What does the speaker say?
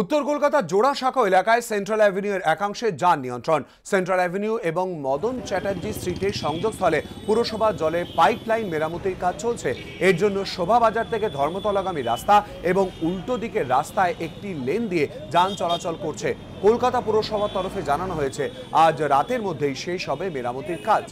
উত্তর কলকাতার শাখা এলাকায় সেন্ট্রাল অ্যাভিনিউর একাংশে যান নিয়ন্ত্রণ সেন্ট্রাল অ্যাভিনিউ এবং মদন চ্যাটার্জি স্ট্রিটের সংযোগস্থলে পুরসভা জলে পাইপলাইন মেরামতির কাজ চলছে এর জন্য শোভাবাজার থেকে ধর্মতলাগামী রাস্তা এবং উল্টো দিকের রাস্তায় একটি লেন দিয়ে যান চলাচল করছে কলকাতা পুরসভার তরফে জানানো হয়েছে আজ রাতের মধ্যেই শেষ হবে মেরামতির কাজ